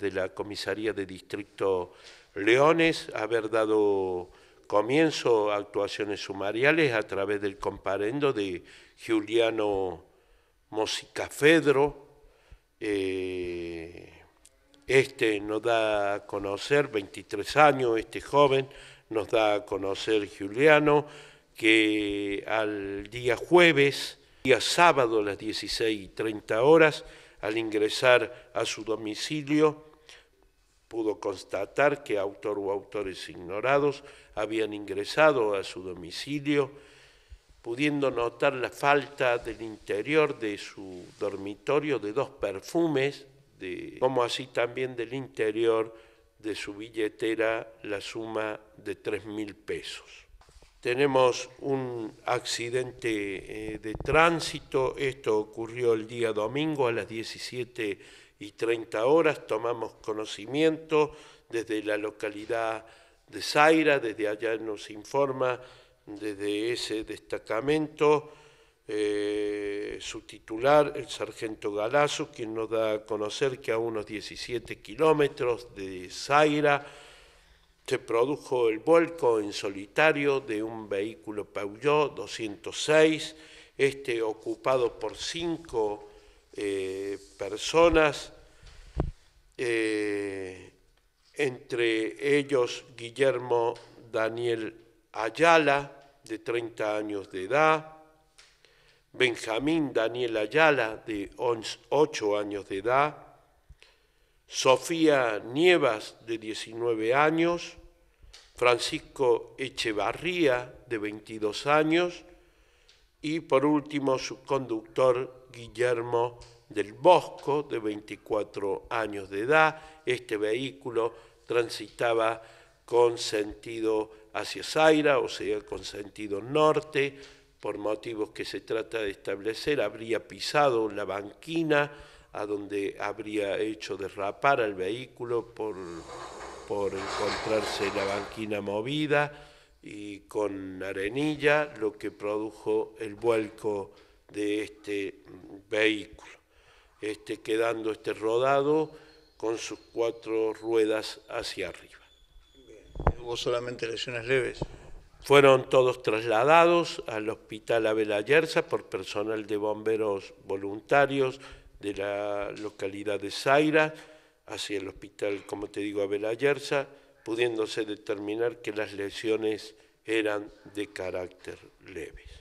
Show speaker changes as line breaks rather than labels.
de la Comisaría de Distrito Leones, haber dado comienzo a actuaciones sumariales a través del comparendo de Giuliano Mosicafedro. Eh, este nos da a conocer, 23 años, este joven, nos da a conocer Giuliano, que al día jueves, día sábado a las 16 y horas, al ingresar a su domicilio, pudo constatar que autor o autores ignorados habían ingresado a su domicilio, pudiendo notar la falta del interior de su dormitorio de dos perfumes, de, como así también del interior de su billetera la suma de tres mil pesos. Tenemos un accidente eh, de tránsito, esto ocurrió el día domingo a las 17 y 30 horas tomamos conocimiento desde la localidad de Zaira, desde allá nos informa desde ese destacamento eh, su titular, el sargento Galazo, quien nos da a conocer que a unos 17 kilómetros de Zaira se produjo el vuelco en solitario de un vehículo Peugeot 206, este ocupado por cinco eh, personas, eh, entre ellos Guillermo Daniel Ayala, de 30 años de edad, Benjamín Daniel Ayala, de 8 años de edad, Sofía Nievas, de 19 años, Francisco Echevarría, de 22 años, y por último su conductor Guillermo del Bosco, de 24 años de edad. Este vehículo transitaba con sentido hacia Zaira, o sea, con sentido norte, por motivos que se trata de establecer, habría pisado la banquina a donde habría hecho derrapar al vehículo por, por encontrarse la banquina movida y con arenilla, lo que produjo el vuelco de este vehículo, este, quedando este rodado con sus cuatro ruedas hacia arriba. ¿Hubo solamente lesiones leves? Fueron todos trasladados al hospital Abel Yerza por personal de bomberos voluntarios de la localidad de Zaira hacia el hospital, como te digo, Abel Yerza, pudiéndose determinar que las lesiones eran de carácter leves.